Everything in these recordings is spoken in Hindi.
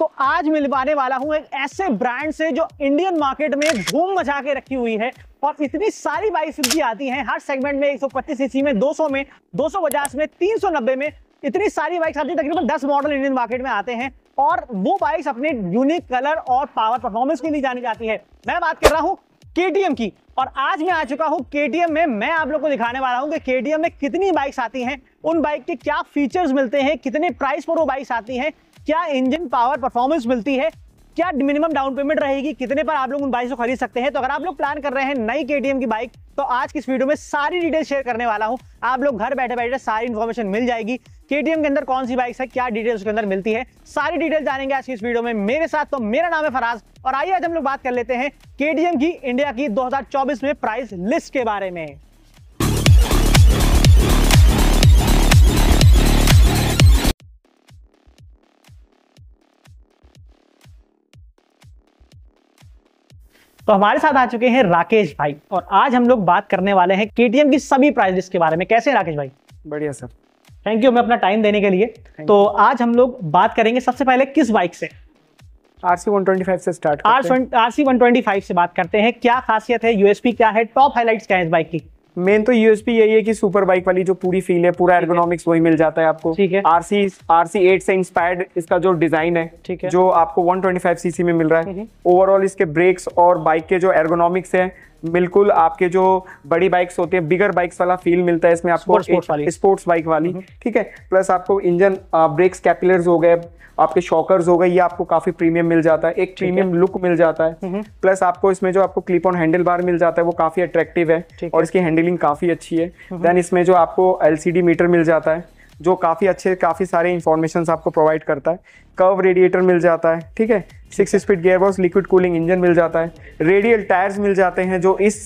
तो आज मिलवाने वाला हूं एक ऐसे ब्रांड से जो इंडियन मार्केट में धूम मचा के रखी हुई है और इतनी सारी बाइक भी आती हैं हर सेगमेंट में पच्चीस सीसी में सौ में पचास में नब्बे में इतनी सारी बाइक्स आती है तकरीबन दस मॉडल इंडियन मार्केट में आते हैं और वो बाइक्स अपने यूनिक कलर और पावर परफॉर्मेंस के लिए जानी जाती है मैं बात कर रहा हूँ केटीएम की और आज मैं आ चुका हूँ केटीएम में मैं आप लोग को दिखाने वाला हूँ कि केटीएम में कितनी बाइक्स आती हैं उन बाइक के क्या फीचर्स मिलते हैं कितने प्राइस पर वो बाइक्स आती हैं क्या इंजन पावर परफॉर्मेंस मिलती है क्या मिनिमम डाउन पेमेंट रहेगी कितने पर आप लोग उन बाइक को खरीद सकते हैं तो अगर आप लोग प्लान कर रहे हैं नई के की बाइक तो आज की इस वीडियो में सारी डिटेल शेयर करने वाला हूँ आप लोग घर बैठे बैठे सारी इन्फॉर्मेशन मिल जाएगी के के अंदर कौन सी बाइक है क्या डिटेल्स के अंदर मिलती है सारी डिटेल जानेंगे आज की इस वीडियो में मेरे साथ तो मेरा नाम है फराज और आइए आज हम लोग बात कर लेते हैं के की इंडिया की दो में प्राइस लिस्ट के बारे में तो हमारे साथ आ चुके हैं राकेश भाई और आज हम लोग बात करने वाले हैं के की सभी प्राइस लिस्ट के बारे में कैसे राकेश भाई बढ़िया सर थैंक यू हमें अपना टाइम देने के लिए तो आज हम लोग बात करेंगे सबसे पहले किस बाइक से आरसी 125 से स्टार्ट आरसी फाइव से बात करते हैं क्या खासियत है यूएसपी क्या है टॉप हाईलाइट क्या है इस बाइक की मेन तो यूएसपी यही है कि सुपर बाइक वाली जो पूरी फील है पूरा एर्गोनॉमिक्स वही मिल जाता है आपको ठीक है आरसी आरसी एट से इंस्पायर्ड इसका जो डिजाइन है ठीक है जो आपको 125 सीसी में मिल रहा है ओवरऑल हम्म। इसके ब्रेक्स और बाइक के जो एर्गोनॉमिक्स है बिल्कुल आपके जो बड़ी बाइक्स होती है बिगर बाइक्स वाला फील मिलता है इसमें आपको स्पोर्ट्स बाइक वाली हम्म। ठीक है प्लस आपको इंजन ब्रेक्स कैपिलर्स हो गए आपके शॉकर्स हो गए ये आपको काफी प्रीमियम मिल जाता है एक प्रीमियम लुक मिल जाता है प्लस हम्म। आपको इसमें जो आपको क्लिप ऑन हैंडल बार मिल जाता है वो काफी अट्रैक्टिव है और इसकी हैंडलिंग काफी अच्छी है देन हम्म। इसमें जो आपको एलसीडी मीटर मिल जाता है जो काफ़ी अच्छे काफ़ी सारे इन्फॉर्मेशन आपको प्रोवाइड करता है कर्व रेडिएटर मिल जाता है ठीक है six speed gearbox liquid cooling engine मिल जाता है रेडियल टायर्स मिल जाते हैं जो इस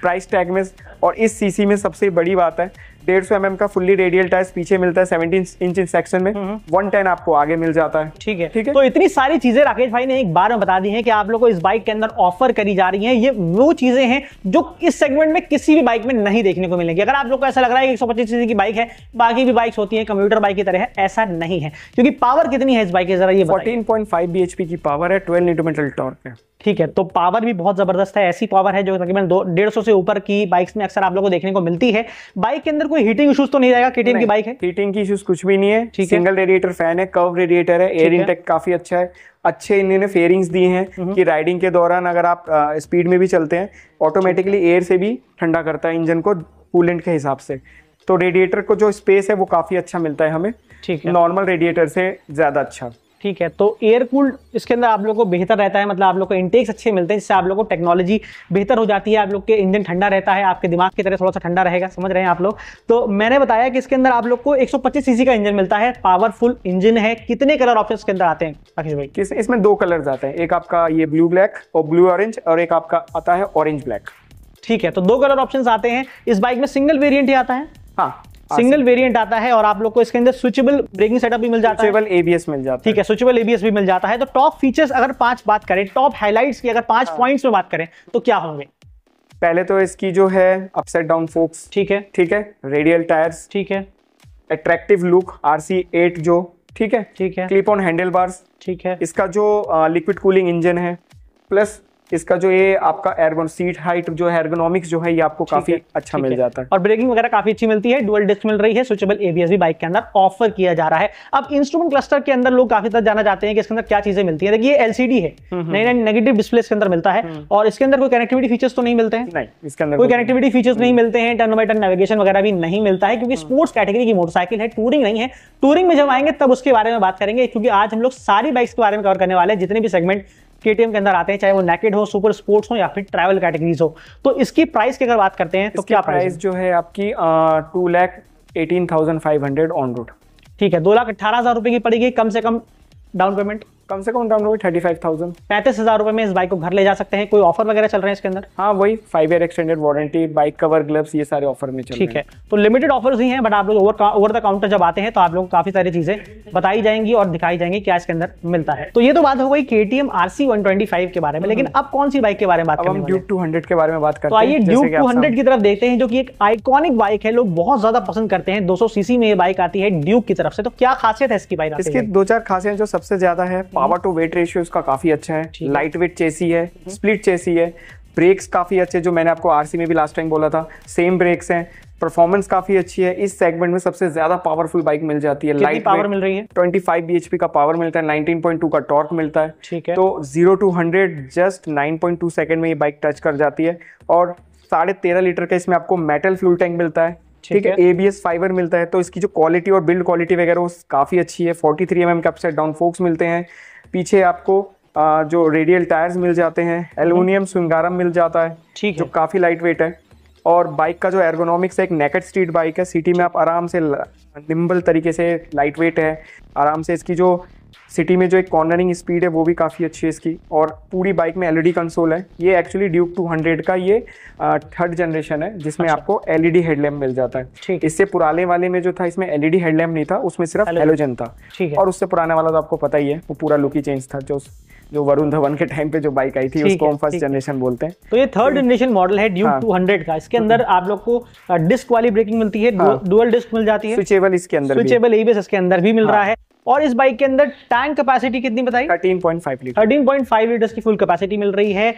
प्राइस टैग में और इस सीसी में सबसे बड़ी बात है डेढ़ सौ एम का फुल्ली रेडियल टायर पीछे मिलता है सेवनटीन इंच इन सेक्शन में वन हम्म। टेन आपको आगे मिल जाता है ठीक है ठीक है तो इतनी सारी चीजें राकेश भाई ने एक बार में बता दी है कि आप लोग को इस बाइक के अंदर ऑफर करी जा रही है ये वो चीजें हैं जो इस सेगमेंट में किसी भी बाइक में नहीं देखने को मिलेंगी अगर आप लोग को ऐसा लग रहा है कि एक सौ पच्चीस सीसी की बाइक है बाकी भी बाइक्स होती है कंप्यूटर बाइक की तरह है ऐसा नहीं है क्योंकि पावर कितनी है इस बाइक की जरा ये fourteen point five B H P की पावर है ट्वेल्व न्यूटोमीटर टॉर्क है ठीक है तो पावर भी बहुत जबरदस्त है ऐसी पावर है जो तकरीबन दो डेढ़ सौ से ऊपर की बाइक्स में अक्सर आप लोगों को देखने को मिलती है बाइक के अंदर कोई हीटिंग इशूज तो नहीं रहेगा केटीएम की बाइक है हीटिंग की इशूज कुछ भी नहीं है सिंगल रेडिएटर फैन है कर्व रेडिएटर है एयर इंटेक काफी अच्छा है अच्छे इन्होंने फेयरिंग्स दिए हैं हम्म। कि राइडिंग के दौरान अगर आप स्पीड में भी चलते हैं ऑटोमेटिकली एयर से भी ठंडा करता है इंजन को कूलेंट के हिसाब से तो रेडिएटर को जो स्पेस है वो काफ़ी अच्छा मिलता है हमें ठीक है नॉर्मल रेडिएटर से ज़्यादा अच्छा ठीक है तो एयर कूल्ड इसके अंदर आप लोग को बेहतर रहता है मतलब आप लोग को इंटेक्स अच्छे मिलते हैं जिससे आप लोग को टेक्नोलॉजी बेहतर हो जाती है आप लोग के इंजन ठंडा रहता है आपके दिमाग की तरह थोड़ा सा ठंडा रहेगा समझ रहे हैं आप लोग तो मैंने बताया कि इसके अंदर आप लोग को एक सीसी का इंजन मिलता है पावरफुल इंजन है कितने कलर ऑप्शन के अंदर आते हैं राकेश भाई किस इसमें दो कलर आते हैं एक आपका ये ब्लू ब्लैक और ब्लू ऑरेंज और एक आपका आता है ऑरेंज ब्लैक ठीक है तो दो कलर ऑप्शन आते हैं इस बाइक में सिंगल वेरियंट ही आता है हाँ सिंगल वेरिएंट आता है और आप लोग को इसके अंदर स्विचेबल ब्रेकिंग सेटअप भी मिल जाता है एबीएस मिल जाता है ठीक है स्विचेबल एबीएस भी मिल जाता है तो टॉप फीचर्स अगर पांच बात करें टॉप हाईलाइट्स की अगर पांच पॉइंट्स हाँ। में बात करें तो क्या होंगे पहले तो इसकी जो है अपसेट डाउन फोक्स ठीक है ठीक है रेडियल टायर्स ठीक है अट्रैक्टिव लुक आरसी एट जो ठीक है ठीक है क्लिप ऑन हैंडल बार्स ठीक है इसका जो लिक्विड कूलिंग इंजन है प्लस इसका जो ये आपका एर्गोन सीट हाइट जो है एर्गोनॉमिक्स जो है ये आपको काफी है, अच्छा मिल जाता है और ब्रेकिंग वगैरह काफी अच्छी मिलती है डुअल डिस्क मिल रही है स्विचेबल एबीएस भी बाइक के अंदर ऑफर किया जा रहा है अब इंस्ट्रूमेंट क्लस्टर के अंदर लोग काफी तरह जाना चाहते हैं कि इसके अंदर क्या चीजें मिलती है देखिए एलसीडी है नई नई नेगेटिव डिस्प्ले इसके अंदर मिलता है हम्म। और इसके अंदर कोई कनेक्टिविटी फीचर्स तो नहीं मिलते हैं नहीं इसके अंदर कोई कनेक्टिविटी फीचर्स नहीं हम्म। मिलते हैं टर्न बाई टर्न नेविगेशन वगैरह भी नहीं मिलता है क्योंकि स्पोर्ट्स हम्म। कैटेगरी की मोटरसाइकिल है टूरिंग नहीं है टूरिंग में जब आएंगे तब उसके बारे में बात करेंगे क्योंकि आज हम लोग सारी बाइक्स के बारे में कवर करने वाले हैं जितने भी सेगमेंट के के अंदर आते हैं चाहे वो नेकेड हो सुपर स्पोर्ट्स हो या फिर ट्रैवल कैटेगरीज हो तो इसकी प्राइस की अगर बात करते हैं तो क्या प्राइस जो है आपकी two lakh eighteen thousand five hundred on road ठीक है दो लाख अट्ठारह हज़ार रुपए की पड़ेगी कम से कम डाउन पेमेंट कम से कम डाउन होगी थर्टी फाइव थाउजेंड पैंतीस हज़ार रुपए में इस बाइक को घर ले जा सकते हैं कोई ऑफर वगैरह चल रहे हैं इसके अंदर हाँ वही five year extended warranty bike cover gloves ये सारे ऑफर में चल ठीक है तो लिमिटेड ऑफर्स ही हैं बट आप लोग ओवर द काउंटर जब आते हैं तो आप लोग काफ़ी सारी चीज़ें बताई जाएंगी और दिखाई जाएंगी क्या इसके अंदर मिलता है तो ये तो बात हो गई K T M R C one twenty five के बारे में लेकिन हम्म। अब कौन सी बाइक के बारे में बात हम ड्यूब टू हंड्रेड के बारे में बात करते तो हैं आइए ड्यूब टू हंड्रेड की तरफ देखते हैं जो की एक आइकॉनिक बाइक है लोग बहुत ज़्यादा पसंद करते हैं दो सौ सीसी में ये बाइक आती है ड्यूब की तरफ से तो क्या खासियत है इसकी बाइक इसकी दो चार खासियत जो सबसे ज़्यादा है पावर टू वेट रेशियो इसका काफी अच्छा है लाइट वेट चेसी है स्प्लिट चेसी है ब्रेक्स हम्म। काफ़ी अच्छे जो मैंने आपको आरसी में भी लास्ट टाइम बोला था सेम ब्रेक्स हैं परफॉर्मेंस काफी अच्छी है इस सेगमेंट में सबसे ज्यादा पावरफुल बाइक मिल जाती है लाइट पावर मिल रही है 25 bhp का पावर मिलता है 19.2 का टॉर्क मिलता है ठीक है तो 0 टू 100 जस्ट 9.2 सेकंड में ये बाइक टच कर जाती है और साढ़े तेरह लीटर का इसमें आपको मेटल फ्यूल टैंक मिलता है ठीक है एबीएस फाइबर मिलता है तो इसकी जो क्वालिटी और बिल्ड क्वालिटी वगैरह वो काफी अच्छी है फोर्टी थ्री एम एम के अपसाइड डाउन फोक्स मिलते हैं पीछे आपको आ, जो रेडियल टायर्स मिल जाते हैं एल्यूमिनियम हम्म। स्विंगारम मिल जाता है ठीक है जो काफ़ी लाइट वेट है और बाइक का जो एर्गोनॉमिक्स है एक नेकेट स्ट्रीट बाइक है सिटी में आप आराम से निम्बल तरीके से लाइट वेट है आराम से इसकी जो सिटी में जो एक कॉर्नरिंग स्पीड है वो भी काफ़ी अच्छी है इसकी और पूरी बाइक में एलईडी कंसोल e है ये एक्चुअली ड्यूक 200 का ये थर्ड जनरेशन है जिसमें अच्छा। आपको एलईडी हेडलैम्प e मिल जाता है ठीक इससे पुराने वाले में जो था इसमें एलईडी हेडलैम्प e नहीं था उसमें सिर्फ एलोजन था और उससे पुराने वाला तो आपको पता ही है वो पूरा लुक ही चेंज था जो जो वरुण धवन के टाइम पे जो बाइक आई थी उसको हम फर्स्ट जनरेशन बोलते हैं तो ये थर्ड जनरेशन मॉडल है ड्यूक टू हंड्रेड का इसके तो अंदर आप लोग को डिस्क वाली ब्रेकिंग मिलती है डुअल डिस्क हाँ। मिल जाती है स्विचेबल इसके अंदर स्विचेबल ईबीएस इसके अंदर भी मिल हाँ। रहा है और इस बाइक के अंदर टैंक कैपेसिटी कितनी बताई 13.5 लीटर 13.5 लीटर की फुल कैपेसिटी मिल रही है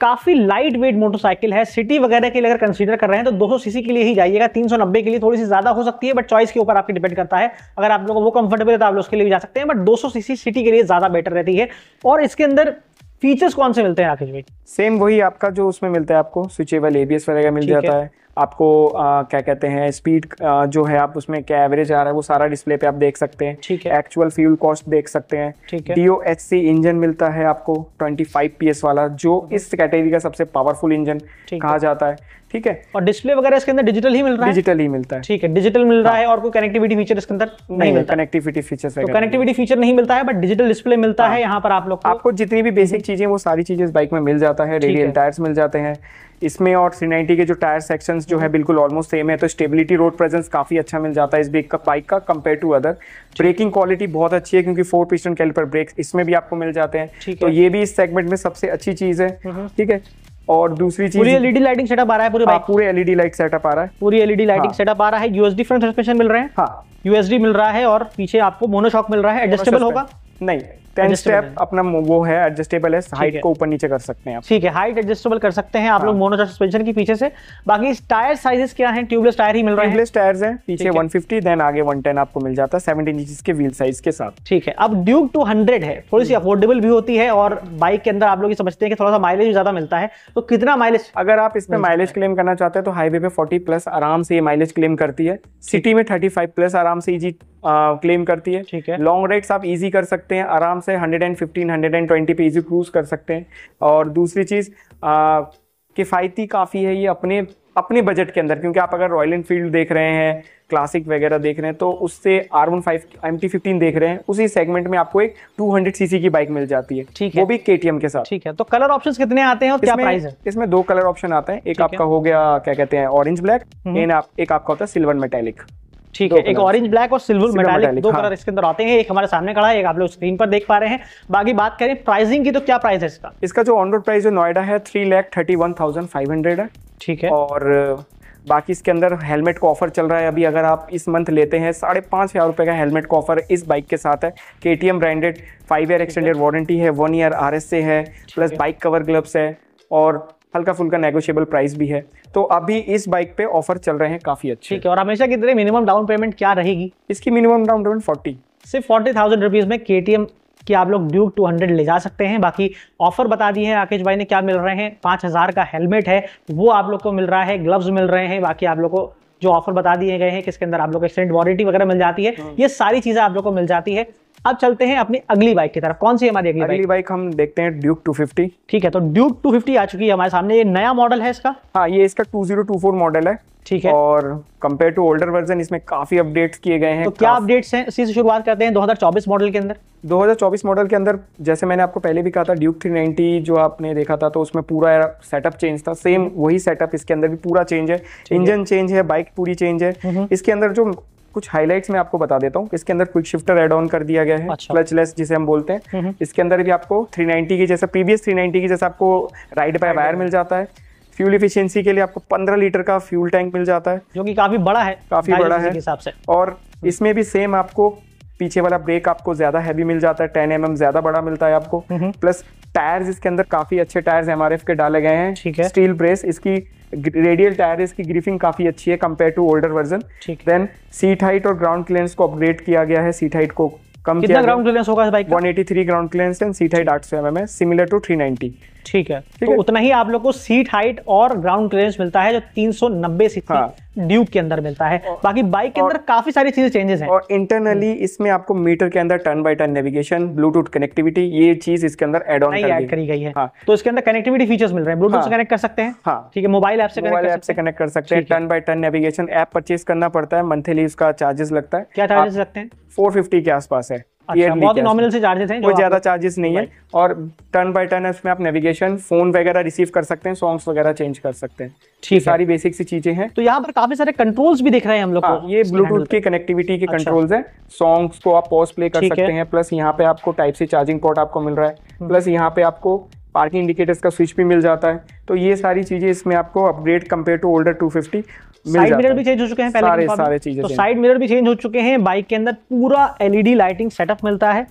काफी लाइट वेट मोटरसाइकिल है सिटी वगैरह के लिए अगर कंसीडर कर रहे हैं तो 200 सीसी के लिए ही जाइएगा 390 के लिए थोड़ी सी ज्यादा हो सकती है बट चॉइस के ऊपर आपकी डिपेंड करता है अगर आप लोगों को वो कंफर्टेबल है तो आप लोग उसके लिए भी जा सकते हैं बट 200 सीसी सिटी के लिए ज्यादा बेटर रहती है और इसके अंदर फीचर्स कौन से मिलते हैं राकेश भाई सेम वही आपका जो उसमें मिलता है आपको स्विचेबल एबीएस वगैरह मिल जाता है आपको आ, क्या कहते हैं स्पीड जो है आप उसमें क्या एवरेज आ रहा है वो सारा डिस्प्ले पे आप देख सकते हैं ठीक है एक्चुअल फ्यूल कॉस्ट देख सकते हैं ठीक है सी इंजन मिलता है आपको 25 पीएस वाला जो इस कैटेगरी का सबसे पावरफुल इंजन कहा जाता है ठीक है और डिस्प्ले वगैरह इसके अंदर डिजिटल ही मिल रहा है डिजिटल ही मिलता है ठीक है डिजिटल मिल रहा हाँ। है और कोई कनेक्टिविटी फीचर इसके अंदर नहीं मिलता कनेक्टिविटी फीचर तो कनेक्टिविटी फीचर नहीं मिलता है बट डिजिटल डिस्प्ले मिलता हाँ। है यहाँ पर आप लोग आपको जितनी भी बेसिक चीजें वो सारी चीजें बाइक में मिल जाता है रेडियल टायर्स मिल जाते हैं इसमें और थ्री के जो टायर सेक्शंस जो है बिल्कुल ऑलमोस्ट सेम है तो स्टेबिलिटी रोड प्रेजेंस काफ़ी अच्छा मिल जाता है इस ब्रेक का बाइक का compare to other braking quality बहुत अच्छी है क्योंकि फोर पिस्टन कैलिपर ब्रेक्स इसमें भी आपको मिल जाते हैं तो ये भी इस सेगमेंट में सबसे अच्छी चीज़ है हम्म हम्म। ठीक है और दूसरी चीज पूरी एलईडी लाइटिंग सेटअप आ रहा है पूरे हाँ, पूरे एलईडी लाइट सेटअप आ रहा है पूरी एलईडी लाइटिंग हाँ. सेटअप आ रहा है यूएसडी फ्रंट सस्पेंशन मिल रहे हैं हाँ यूएसडी मिल रहा है और पीछे आपको मोनोशॉक मिल रहा है एडजस्टेबल होगा नहीं टेन स्टेप अपना वो है एडजस्टेबल है हाइट को ऊपर नीचे कर सकते हैं ठीक है हाइट एडजस्टेबल कर सकते हैं आप लोग मोनोचॉक हाँ। सस्पेंशन के पीछे से बाकी टायर साइजेस क्या है ट्यूबलेस टायर ही मिल रहे हैं ट्यूबलेस टायर्स हैं पीछे 150 देन आगे 110 आपको मिल जाता है 17 इंचेस के व्हील साइज के साथ ठीक है अब ड्यूक 200 है थोड़ी सी अफोर्डेबल हम्म। भी होती है और बाइक के अंदर आप लोग समझते हैं कि थोड़ा सा माइलेज ज्यादा मिलता है तो कितना माइलेज अगर आप इसमें माइलेज क्लेम करना चाहते हैं तो हाईवे पे फोर्टी प्लस आराम से ये माइलेज क्लेम करती है सिटी में 35 प्लस आराम से इजी क्लेम करती है ठीक है लॉन्ग राइड्स आप इजी कर सकते हैं आराम से से 115 120 पे इजी क्रूज़ कर सकते हैं और दूसरी चीज़ किफ़ायती काफ़ी है ये अपने अपने बजट के अंदर क्योंकि आप अगर रॉयल इनफील्ड देख रहे हैं क्लासिक वगैरह देख रहे हैं तो उससे R one five M T fifteen देख रहे हैं उसी सेगमेंट में आपको एक टू हंड्रेड सीसी की बाइक मिल जाती है ठीक है वो भी के के साथ ठीक है तो कलर ऑप्शन कितने आते हैं और क्या प्राइस है इसमें दो कलर ऑप्शन आते हैं एक आपका है? हो गया क्या कहते हैं ऑरेंज ब्लैक हम्म। एक आपका होता है सिल्वर मेटेलिक ठीक है एक ऑरेंज ब्लैक और सिल्वर मेटालिक दो कलर हाँ। इसके अंदर आते हैं एक हमारे सामने खड़ा है एक आप लोग स्क्रीन पर देख पा रहे हैं बाकी बात करें प्राइसिंग की तो क्या प्राइस है इसका इसका जो ऑन रोड प्राइस जो नोएडा है three lakh thirty one thousand five hundred है ठीक है और बाकी इसके अंदर हेलमेट का ऑफर चल रहा है अभी अगर आप इस मंथ लेते हैं साढ़े पाँच हज़ार रुपये का हेलमेट का ऑफर इस बाइक के साथ है K T M branded five year extended warranty है one year R S A है प्लस बाइक कवर ग्लव्स है और हल्का फुल्का नेगोशियबल प्राइस भी है तो अभी इस बाइक पे ऑफर चल रहे हैं काफ़ी अच्छे ठीक है और हमेशा की तरह मिनिमम डाउन पेमेंट क्या रहेगी इसकी मिनिमम डाउन पेमेंट फोर्टी सिर्फ फोर्टी थाउजेंड रुपीज़ में के कि आप लोग ड्यूक 200 ले जा सकते हैं बाकी ऑफर बता दिए हैं आकेश भाई ने क्या मिल रहे हैं पाँच हज़ार का हेलमेट है वो आप लोग को मिल रहा है ग्लव्स मिल रहे हैं बाकी आप लोग को जो ऑफर बता दिए गए हैं किसके अंदर आप लोग को एक्सटेंड वारंटी वगैरह मिल जाती है हम्म। ये सारी चीज़ें आप लोग को मिल जाती है अब चलते हैं अपनी अगली बाइक की तरफ कौन सी हमारी अगली, अगली बाइक हम देखते हैं ड्यूक 250 ठीक है तो ड्यूक 250 आ चुकी है हमारे सामने ये नया मॉडल है इसका हाँ ये इसका 2024 मॉडल है ठीक है और कंपेयर टू ओल्डर वर्जन इसमें काफी अपडेट्स किए गए हैं तो क्या अपडेट्स हैं इसी से शुरुआत करते हैं 2024 मॉडल के अंदर 2024 मॉडल के अंदर जैसे मैंने आपको पहले भी कहा था ड्यूक 390 जो आपने देखा था तो उसमें पूरा सेटअप चेंज था सेम वही सेटअप इसके अंदर भी पूरा चेंज है इंजन चेंज है बाइक पूरी चेंज है इसके अंदर जो कुछ हाईलाइट्स में आपको बता देता हूँ इसके अंदर क्विक शिफ्टर एड ऑन कर दिया गया है क्लच अच्छा। लेस जिसे हम बोलते हैं इसके अंदर भी आपको 390 की जैसा प्रीवियस 390 की जैसा आपको राइड बाय वायर मिल जाता है फ्यूल इफिशियंसी के लिए आपको 15 लीटर का फ्यूल टैंक मिल जाता है जो कि काफी बड़ा है काफी बड़ा है हिसाब से और हम्म। इसमें भी सेम आपको पीछे वाला ब्रेक आपको ज्यादा हैवी मिल जाता है टेन एम mm ज्यादा बड़ा मिलता है आपको प्लस टायर्स इसके अंदर काफी अच्छे टायर्स एम के डाले गए हैं स्टील ब्रेस इसकी रेडियल टायर इसकी ग्रीफिंग काफ़ी अच्छी है compare to older version then seat height और ग्राउंड क्लियरेंस को अपग्रेड किया गया है सीट हाइट को कम कितना ग्राउंड क्लियरेंस होगा इस बाइक का 183 ground clearance and seat height 800 MM है सिमिलर टू 390 ठीक है ठीक तो है? उतना ही आप लोग को सीट हाइट और ग्राउंड क्लियरेंस मिलता है जो 390 सीट हाँ। ड्यूब के अंदर मिलता है और, बाकी बाइक के अंदर काफी सारी चीजें चेंजेस हैं और इंटरनली इसमें आपको मीटर के अंदर turn by turn navigation Bluetooth connectivity ये चीज इसके अंदर एड ऑन करी गई है हाँ। तो इसके अंदर कनेक्टिविटी फीचर्स मिल रहे हैं ब्लूटूथ हाँ।, हाँ। से कनेक्ट कर सकते हैं ठीक है मोबाइल ऐप से मोबाइल ऐप से कनेक्ट कर सकते हैं turn by turn navigation app purchase करना पड़ता है मंथली उसका चार्जेस लगता है क्या चार्जेस लगते हैं फोर के आसपास है अच्छा, नहीं है और टर्न टर्न नेविगेशन फोन वगैरह कर सकते हैं चेंज कर सकते हैं सारी बेसिक सी चीजें हैं तो यहाँ पर काफी सारे कंट्रोल्स भी दिख रहे हैं हम लोग हाँ, ये ब्लूटूथ कनेक्टिविटी के कंट्रोल है सॉन्ग्स को आप पॉज प्ले कर सकते हैं प्लस यहाँ पे आपको टाइप सी चार्जिंग पोर्ट आपको मिल रहा है प्लस हम्म। यहाँ पे आपको पार्किंग इंडिकेटर्स का स्विच भी मिल जाता है तो ये सारी चीज़ें इसमें आपको upgrade compare to older two fifty side mirror भी चेंज हो चुके हैं पहले सारे सारे तो साइड मिरर भी चेंज हो चुके हैं बाइक के अंदर पूरा एलईडी लाइटिंग सेटअप मिलता है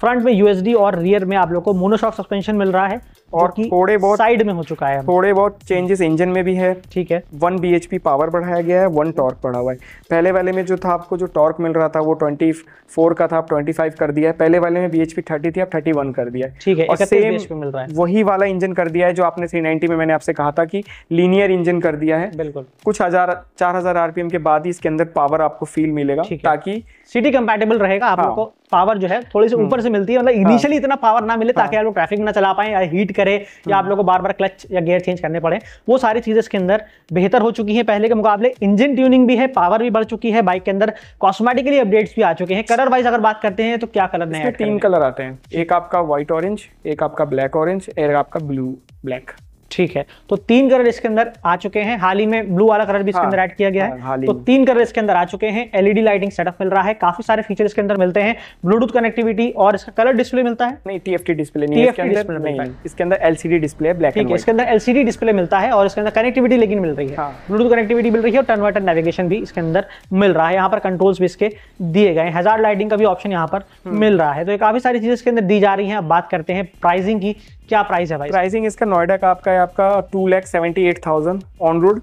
फ्रंट में यूएसडी और रियर में आप लोग को मोनोशॉक सस्पेंशन मिल रहा है और थोड़े बहुत साइड में हो चुका है थोड़े बहुत चेंजेस इंजन में भी है ठीक है वन बी पावर बढ़ाया गया है वन टॉर्क बढ़ा हुआ है पहले वाले में जो था आपको जो टॉर्क मिल रहा था वो ट्वेंटी फोर का था आप ट्वेंटी फाइव कर दिया है पहले वाले में बी थर्टी थी आप थर्टी वन कर दिया ठीक है और सेम मिल रहा है वही वाला इंजन कर दिया है जो आपने थ्री नाइनटी में मैंने आपसे कहा था कि लीनियर इंजन कर दिया है बिल्कुल कुछ हजार चार हजार आरपीएम के बाद ही इसके अंदर पावर आपको फील मिलेगा ताकि सिटी कंपेटेबल रहेगा आपको हाँ। पावर जो है थोड़ी सी हम्म। ऊपर से मिलती है मतलब इनिशियली हाँ। इतना पावर ना मिले ताकि हाँ। आप लोग ट्रैफिक ना चला पाए या हीट करे या आप हम्म। लोगों को बार बार क्लच या गेयर चेंज करने पड़े वो सारी चीज़ें इसके अंदर बेहतर हो चुकी है पहले के मुकाबले इंजन ट्यूनिंग भी है पावर भी बढ़ चुकी है बाइक के अंदर कॉस्मेटिकली अपडेट्स भी आ चुके हैं कलर वाइज अगर बात करते हैं तो क्या कलर नहीं तीन कलर आते हैं एक आपका व्हाइट ऑरेंज एक आपका ब्लैक ऑरेंज एक आपका ब्लू ब्लैक ठीक है तो तीन कलर इसके अंदर आ चुके हैं हाल ही में ब्लू वाला कलर भी इसके हाँ, अंदर ऐड किया गया हाँ, है तो तीन कलर इसके अंदर आ चुके हैं एलईडी लाइटिंग सेटअप मिल रहा है काफी सारे फीचर इसके अंदर मिलते हैं ब्लूटूथ कनेक्टिविटी और इसका कलर डिस्प्ले मिलता है नहीं टीएफटी डिस्प्ले नहीं इसके अंदर एलसीडी डिस्प्ले ब्लैक ठीक है इसके अंदर एलसीडी डिस्प्ले मिलता है और इसके अंदर कनेक्टिविटी लेकिन मिल रही है ब्लूटूथ हाँ। कनेक्टिविटी मिल रही है और टर्न वाटर नेविगेशन भी इसके अंदर मिल रहा है यहाँ पर कंट्रोल्स भी इसके दिए गए हजार लाइटिंग का भी ऑप्शन यहाँ पर हम्म। मिल रहा है तो काफी सारी चीजें इसके अंदर दी जा रही है अब बात करते हैं प्राइसिंग की क्या प्राइस है भाई प्राइसिंग इसका नोएडा का आपका है आपका two lakh seventy eight thousand on road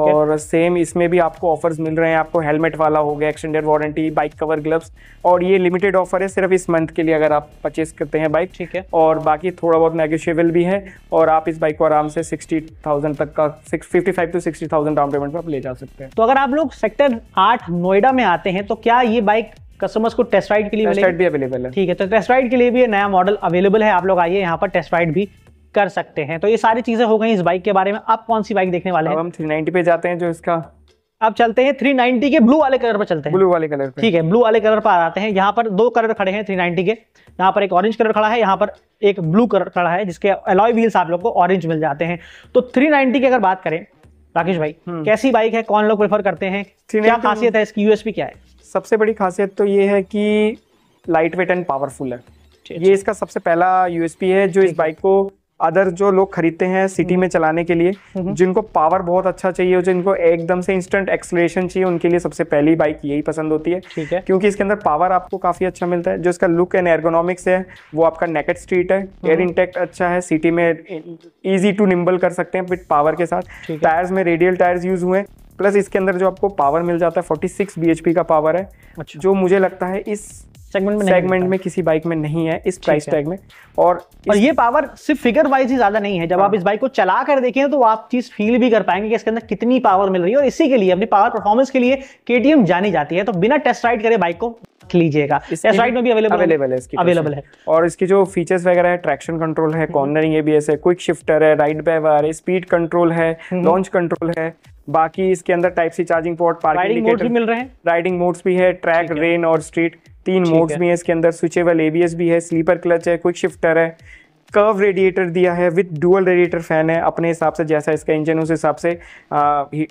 और सेम इसमें भी आपको ऑफर्स मिल रहे हैं आपको हेलमेट वाला हो गया extended warranty bike cover gloves और ये लिमिटेड ऑफर है सिर्फ इस मंथ के लिए अगर आप परचेज करते हैं बाइक ठीक है और बाकी थोड़ा बहुत नेगोशियबल भी है और आप इस बाइक को आराम से सिक्सटी थाउजेंड तक का fifty five to sixty thousand down payment पर आप ले जा सकते हैं तो अगर आप लोग सेक्टर आठ नोएडा में आते हैं तो क्या ये बाइक कस्टमर्स को टेस्ट राइड के लिए टेस्ट राइड भी अवेलेबल है ठीक है तो टेस्ट राइड के लिए भी नया मॉडल अवेलेबल है आप लोग आइए यहाँ पर टेस्ट राइड भी कर सकते हैं तो ये सारी चीजें हो गई इस बाइक के बारे में आप कौन सी बाइक देखने वाले हैं हम नाइनटी पे जाते हैं जो इसका अब चलते हैं 390 के ब्लू वाले कलर पर चलते हैं ब्लू वाले कलर ठीक है ब्लू वाले कलर पर आते हैं यहाँ पर दो कलर खड़े हैं 390 के यहाँ पर एक ऑरेंज कलर खड़ा है यहाँ पर एक ब्लू कलर खड़ा है जिसके अलॉय व्हील्स आप लोग को ऑरेंज मिल जाते हैं तो 390 की अगर बात करें राकेश भाई हम्म। कैसी बाइक है कौन लोग प्रेफर करते हैं क्या खासियत है इसकी यूएसपी क्या है सबसे बड़ी खासियत तो ये है कि लाइट वेट एंड पावरफुल है ये इसका सबसे पहला यूएसपी है जो इस बाइक को अदर जो लोग खरीदते हैं सिटी हम्म। में चलाने के लिए हम्म हम्म। जिनको पावर बहुत अच्छा चाहिए जिनको एकदम से इंस्टेंट एक्सलेशन चाहिए उनके लिए सबसे पहली बाइक यही पसंद होती है ठीक है क्योंकि इसके अंदर पावर आपको काफ़ी अच्छा मिलता है जो इसका लुक एंड एर्गोनॉमिक्स है वो आपका नेकेट स्ट्रीट है एयर इंटेक्ट अच्छा है सिटी में इजी टू निम्बल कर सकते हैं विथ पावर के साथ टायर्स में रेडियल टायर्स यूज हुए प्लस इसके अंदर जो आपको पावर मिल जाता है forty six B H P का पावर है अच्छा। जो मुझे लगता है इस सेगमेंट में सेगमेंट में किसी बाइक में नहीं है इस प्राइस टैग में और और ये पावर सिर्फ फिगर वाइज ही ज्यादा नहीं है जब हाँ। आप इस बाइक को चला कर देखें तो आप चीज फील भी कर पाएंगे कि इसके अंदर कितनी पावर मिल रही है और इसी के लिए अपनी पावर परफॉर्मेंस के लिए एम जानी जाती है तो बिना टेस्ट राइड करे बाइक को लीजिएगा टेस्ट राइड में भी अवेलेबल अवेलेबल है इसकी अवेलेबल है और इसकी जो फीचर्स वगैरह है ट्रैक्शन हम्म। कंट्रोल है कॉर्नरिंग एबीएस है क्विक शिफ्टर है राइड बैवर है स्पीड हम्म। कंट्रोल है लॉन्च कंट्रोल है बाकी इसके अंदर type C charging port parking mode भी मिल रहे हैं राइडिंग मोड्स भी है ट्रैक रेन और स्ट्रीट तीन मोड्स भी है इसके अंदर स्विचेबल एबीएस भी है स्लीपर क्लच है क्विक शिफ्टर है कर्व रेडिएटर दिया है विथ डुअल रेडिएटर फैन है अपने हिसाब से जैसा इसका इंजन उस हिसाब से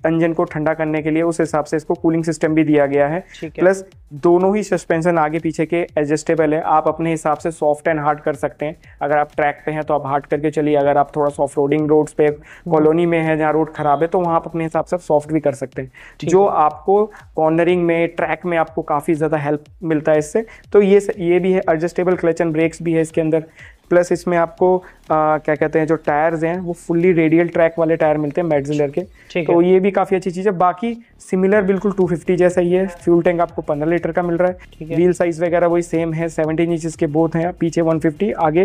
इंजन को ठंडा करने के लिए उस हिसाब से इसको कूलिंग सिस्टम भी दिया गया है प्लस दोनों ही सस्पेंशन आगे पीछे के एडजस्टेबल है आप अपने हिसाब से सॉफ्ट एंड हार्ड कर सकते हैं अगर आप ट्रैक पे हैं तो आप हार्ड करके चलिए अगर आप थोड़ा सॉफ्ट रोडिंग रोड पे कॉलोनी में है जहाँ रोड खराब है तो वहाँ आप अपने हिसाब से सॉफ्ट भी कर सकते हैं जो आपको कॉर्नरिंग में ट्रैक में आपको काफ़ी ज़्यादा हेल्प मिलता है इससे तो ये ये भी है एडजस्टेबल क्लच एंड ब्रेक्स भी है इसके अंदर प्लस इसमें आपको आ, क्या कहते हैं जो टायर्स हैं वो फुल्ली रेडियल ट्रैक वाले टायर मिलते हैं मेडजिलर के तो ये भी काफ़ी अच्छी चीज़ है बाकी सिमिलर बिल्कुल 250 जैसा ही है फ्यूल टैंक आपको 15 लीटर का मिल रहा है व्हील साइज़ वगैरह वही सेम है 17 इंचज के बोथ हैं पीछे 150 आगे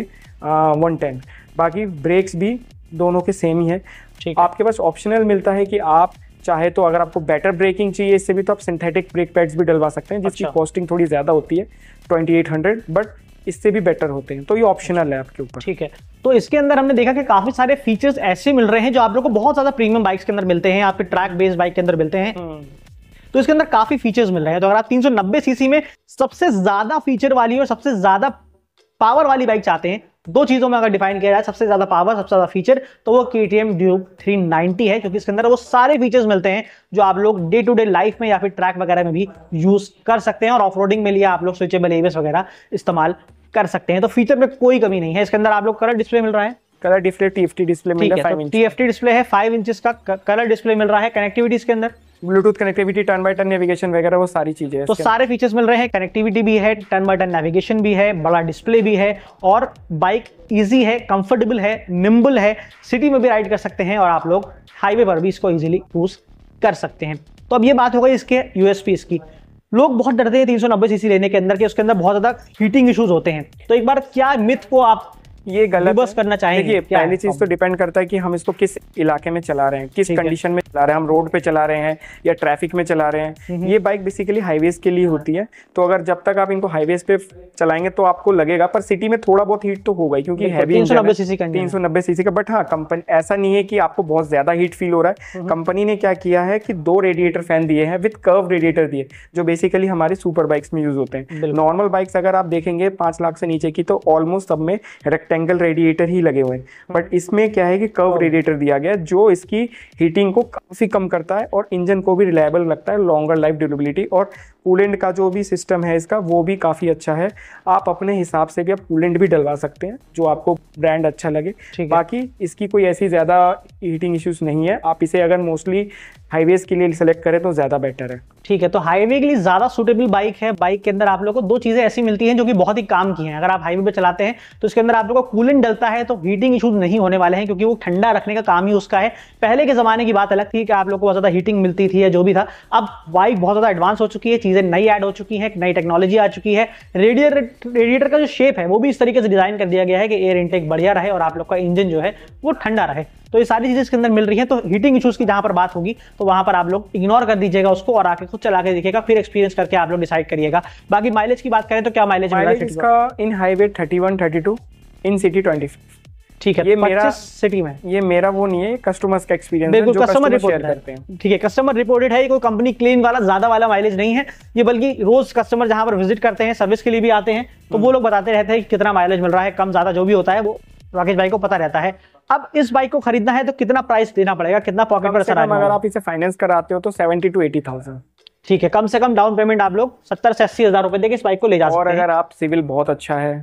वन टेन बाकी ब्रेक्स भी दोनों के सेम ही है आपके पास ऑप्शनल मिलता है कि आप चाहे तो अगर आपको बेटर ब्रेकिंग चाहिए इससे भी तो आप सिंथेटिक ब्रेक पैड्स भी डलवा सकते हैं जिसकी कॉस्टिंग अच्छा। थोड़ी ज़्यादा होती है 2800 बट इससे भी बेटर होते हैं तो ये ऑप्शनल है आपके ऊपर ठीक है तो इसके अंदर हमने देखा कि काफी सारे फीचर्स ऐसे मिल रहे हैं जो आप लोग को बहुत ज्यादा प्रीमियम बाइक्स के अंदर मिलते हैं आपके ट्रैक बेस्ड बाइक के अंदर मिलते हैं हम्म। तो इसके अंदर काफी फीचर्स मिल रहे हैं तो अगर आप तीन सीसी में सबसे ज्यादा फीचर वाली और सबसे ज्यादा पावर वाली बाइक चाहते हैं दो चीज़ों में अगर डिफाइन किया जाए सबसे ज़्यादा पावर सबसे ज़्यादा फीचर तो वो K T M Duke three ninety है क्योंकि इसके अंदर वो सारे फीचर्स मिलते हैं जो आप लोग डे टू डे लाइफ में या फिर ट्रैक वगैरह में भी यूज़ कर सकते हैं और ऑफ रोडिंग में लिए आप लोग स्विचेबल एवेस वगैरह इस्तेमाल कर सकते हैं तो फीचर में कोई कमी नहीं है इसके अंदर आप लोग कलर डिस्प्ले मिल रहा है कलर डिस्प्ले टी डिस्प्ले मिल रहा है टी एफ टी डिस्प्ले है फाइव इंच तो का कलर डिस्प्ले मिल रहा है कनेक्टिविटी इसके अंदर Bluetooth connectivity turn by turn navigation वगैरह वो सारी चीजें तो सारे फीचर्स मिल रहे हैं कनेक्टिविटी भी है टर्न बाय टर्न नेविगेशन भी है बड़ा डिस्प्ले भी है और बाइक ईजी है कंफर्टेबल है निम्बल है सिटी में भी राइड कर सकते हैं और आप लोग हाईवे पर भी इसको ईजिली यूज कर सकते हैं तो अब ये बात हो गई इसके यूएसपी की लोग बहुत डरते हैं तीन सौ नब्बे सीसी लेने के अंदर के उसके अंदर बहुत ज़्यादा हीटिंग इश्यूज होते हैं तो एक बार क्या मिथ को आप ये गलत बस करना चाहेंगे पहली चीज तो डिपेंड करता है कि हम इसको किस इलाके में चला रहे हैं किस कंडीशन में चला रहे हैं हम रोड पे चला रहे हैं या ट्रैफिक में चला रहे हैं हम्म हम्म। ये बाइक बेसिकली हाईवेज के लिए होती है तो अगर जब तक आप इनको हाईवेज पे चलाएंगे तो आपको लगेगा पर सिटी में थोड़ा बहुत हीट तो होगा क्योंकि हैवी तीन सौ नब्बे सीसी का बट हाँ कंपनी ऐसा नहीं है कि आपको बहुत ज्यादा हीट फील हो रहा है कंपनी हम्म ने क्या किया है कि दो रेडिएटर फैन दिए हैं विद कर्व रेडिएटर दिए जो बेसिकली हमारे सुपर बाइक्स में यूज होते हैं नॉर्मल बाइक्स अगर आप देखेंगे पांच लाख से नीचे की तो ऑलमोस्ट सब में रेक्टेंगल एंगल रेडिएटर ही लगे हुए हैं बट हाँ। इसमें क्या है कि कर्व रेडिएटर हाँ। दिया गया जो इसकी हीटिंग को काफ़ी कम करता है और इंजन को भी रिलायबल रखता है लॉन्गर लाइफ ड्यूरेबिलिटी और कूलेंट का जो भी सिस्टम है इसका वो भी काफ़ी अच्छा है आप अपने हिसाब से भी आप कूलेंट भी डलवा सकते हैं जो आपको ब्रांड अच्छा लगे बाकी इसकी कोई ऐसी ज़्यादा हीटिंग इश्यूज़ नहीं है आप इसे अगर मोस्टली हाईवेज के लिए सिलेक्ट करें तो ज़्यादा बेटर है ठीक है तो हाईवे के लिए ज़्यादा सुटेबल बाइक है बाइक के अंदर आप लोग को दो चीज़ें ऐसी मिलती हैं जो कि बहुत ही काम की हैं अगर आप हाईवे पे चलाते हैं तो इसके अंदर आप लोगों को कूलिंग डलता है तो हीटिंग इशूज नहीं होने वाले हैं क्योंकि वो ठंडा रखने का काम ही उसका है पहले के ज़माने की बात अलग थी कि आप लोग को बहुत ज़्यादा हीटिंग मिलती थी या जो भी था अब बाइक बहुत ज़्यादा एडवांस हो चुकी है चीज़ें नई ऐड हो चुकी है नई टेक्नोलॉजी आ चुकी है रेडियर रेडिएटर का जो शेप है वो भी इस तरीके से डिज़ाइन कर दिया गया है कि एयर इंटेक बढ़िया रहे और आप लोग का इंजन जो है वो ठंडा रहे तो ये सारी चीज़ें इसके अंदर मिल रही है तो हीटिंग इशूज़ की जहां पर बात होगी तो वहां पर आप लोग इग्नोर कर दीजिएगा उसको और आके खुद चला के देखिएगा फिर एक्सपीरियंस करके आप लोग डिसाइड करिएगा बाकी माइलेज की बात करें तो क्या माइलेज इसका in highway thirty one thirty two in city twenty ठीक है ये मेरा सिटी में ये मेरा वो नहीं है कस्टमर्स का एक्सपीरियंस बिल्कुल कस्टमर रिपोर्ट करते हैं ठीक है कस्टमर रिपोर्टेड है ये कोई कंपनी क्लीन वाला ज्यादा वाला माइलेज नहीं है ये बल्कि रोज कस्टमर जहां पर विजिट करते हैं सर्विस के लिए भी आते हैं तो हम्म। वो लोग बताते रहते हैं कि कितना माइलेज मिल रहा है कम ज्यादा जो भी होता है वो राकेश भाई को पता रहता है अब इस बाइक को खरीदना है तो कितना प्राइस देना पड़ेगा कितना पॉकेट पर अगर आप इसे फाइनेंस कराते हो तो सेवेंटी टू एटी थाउजेंड ठीक है कम से कम डाउन पेमेंट आप लोग सत्तर से अस्सी हजार रुपए देके इस बाइक को ले जा सकते हैं और अगर आप सिविल बहुत अच्छा है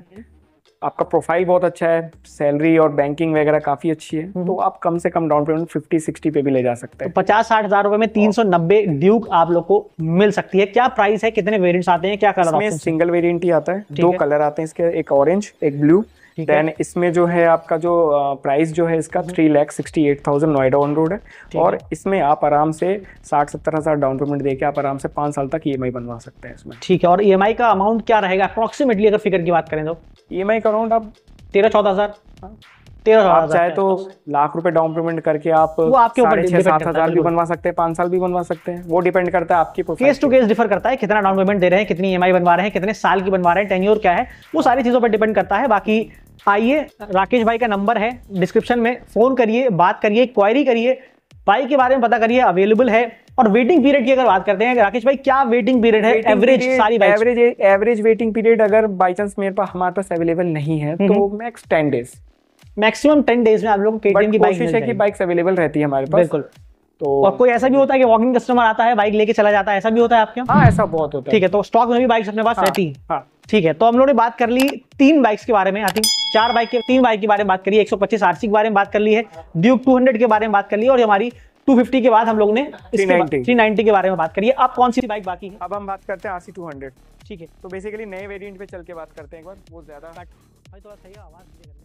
आपका प्रोफाइल बहुत अच्छा है सैलरी और बैंकिंग वगैरह काफी अच्छी है हम्म। तो आप कम से कम डाउन पेमेंट फिफ्टी सिक्सटी पे भी ले जा सकते हैं तो पचास साठ हजार रुपए में तीन सौ नब्बे ड्यूक आप लोग को मिल सकती है क्या प्राइस है कितने वेरियंट आते हैं क्या कलर सिंगल वेरियंट ही आता है दो कलर आते हैं इसके एक ऑरेंज एक ब्लू देन इसमें जो है आपका जो प्राइस जो है इसका three lakh sixty eight thousand Noida on road है और इसमें आप आराम से साठ सत्तर हज़ार डाउन पेमेंट देके आप आराम से पांच साल तक ई e बनवा सकते हैं इसमें ठीक है और ई e का अमाउंट क्या रहेगा अप्रोक्सीमेटली अगर फिगर की बात करें तो ई e का अमाउंट आप तेरह चौदह हज़ार हाँ। तेरह आप चाहे तो लाख रुपए डाउन पेमेंट करके आप वो आपके ऊपर छह सात हजार भी बनवा सकते हैं पांच साल भी बनवा सकते हैं वो डिपेंड करता है आपकी केस टू केस डिफर करता है कितना डाउन पेमेंट दे रहे हैं कितनी ई बनवा रहे हैं कितने साल की बनवा रहे हैं टेन्योर क्या है वो सारी चीजों पर डिपेंड करता है बाकी आइए राकेश भाई का नंबर है डिस्क्रिप्शन में फ़ोन करिए बात करिए क्वायरी करिए बाइक के बारे में पता करिए अवेलेबल है और वेटिंग पीरियड की अगर बात करते हैं राकेश भाई क्या वेटिंग पीरियड है average sorry average average waiting period अगर बाई चांस मेरे पास हमारे पास अवेलेबल नहीं है तो max ten days maximum ten days में आप लोग की बाइक अवेलेबल रहती है हमारे पास बिल्कुल तो और कोई ऐसा भी होता है कि वॉकिंग कस्टमर आता है बाइक लेके चला जाता है ऐसा भी होता है आपके हाँ ऐसा बहुत होता है ठीक है तो स्टॉक में भी बाइक्स अपने पास हाँ, रहती है हाँ। ठीक है तो हम लोगों ने बात कर ली तीन बाइक्स के बारे में आई थिंक चार बाइक के तीन बाइक के बारे में बात करी एक सौ पच्चीस आरसी के बारे में बात कर ली है ड्यूक टू हंड्रेड के बारे में बात कर ली और हमारी 250 के बाद हम लोग ने 390 390 के बारे में बात करिए अब कौन सी बाइक बाकी है अब हम बात करते हैं आरसी 200 ठीक है तो बेसिकली नए वेरिएंट पे चल के बात करते हैं एक बार बहुत ज्यादा भाई थोड़ा सही आवाज